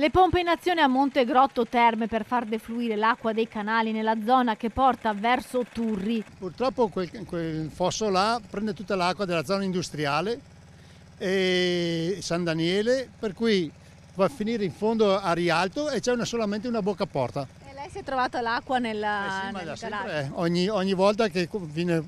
Le pompe in azione a Monte Grotto Terme per far defluire l'acqua dei canali nella zona che porta verso Turri. Purtroppo quel, quel fosso là prende tutta l'acqua della zona industriale e San Daniele, per cui va a finire in fondo a Rialto e c'è una, solamente una bocca porta. E lei si è trovata l'acqua nella, eh sì, nel eh. ogni, ogni volta che viene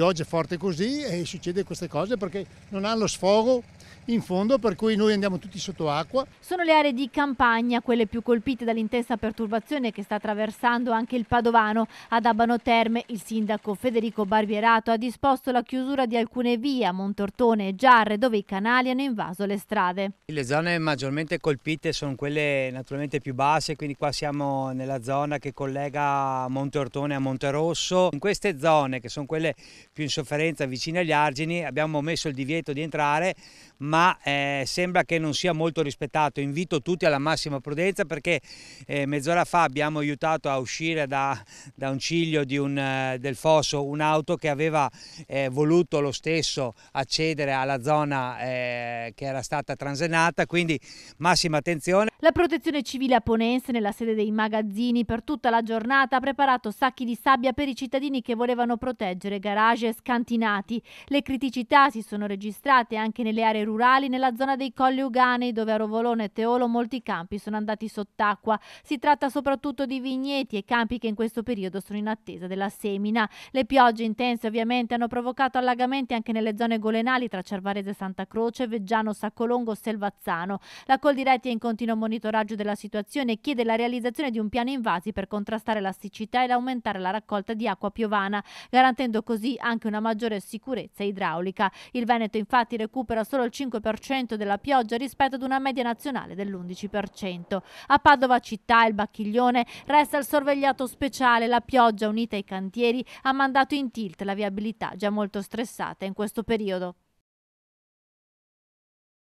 piogge forte così e succede queste cose perché non hanno sfogo in fondo per cui noi andiamo tutti sotto acqua. Sono le aree di campagna quelle più colpite dall'intensa perturbazione che sta attraversando anche il Padovano. Ad Abano Terme il sindaco Federico Barbierato ha disposto la chiusura di alcune vie a Montortone e Giarre dove i canali hanno invaso le strade. Le zone maggiormente colpite sono quelle naturalmente più basse, quindi qua siamo nella zona che collega Montortone a Monterosso. In queste zone che sono quelle più in sofferenza vicino agli argini, abbiamo messo il divieto di entrare, ma eh, sembra che non sia molto rispettato. Invito tutti alla massima prudenza perché eh, mezz'ora fa abbiamo aiutato a uscire da, da un ciglio un, eh, del fosso un'auto che aveva eh, voluto lo stesso accedere alla zona eh, che era stata transenata, quindi massima attenzione. La protezione civile aponense nella sede dei magazzini per tutta la giornata ha preparato sacchi di sabbia per i cittadini che volevano proteggere garage pace scantinati. Le criticità si sono registrate anche nelle aree rurali, nella zona dei Colli Uganei, dove a Rovolone e Teolo molti campi sono andati sott'acqua. Si tratta soprattutto di vigneti e campi che in questo periodo sono in attesa della semina. Le piogge intense ovviamente hanno provocato allagamenti anche nelle zone golenali tra Cervarese e Santa Croce, Veggiano, Saccolongo, e Selvazzano. La Coldiretti è in continuo monitoraggio della situazione e chiede la realizzazione di un piano invasi per contrastare la siccità e aumentare la raccolta di acqua piovana, garantendo così anche una maggiore sicurezza idraulica. Il Veneto infatti recupera solo il 5% della pioggia rispetto ad una media nazionale dell'11%. A Padova città il Bacchiglione resta il sorvegliato speciale, la pioggia unita ai cantieri ha mandato in tilt la viabilità già molto stressata in questo periodo.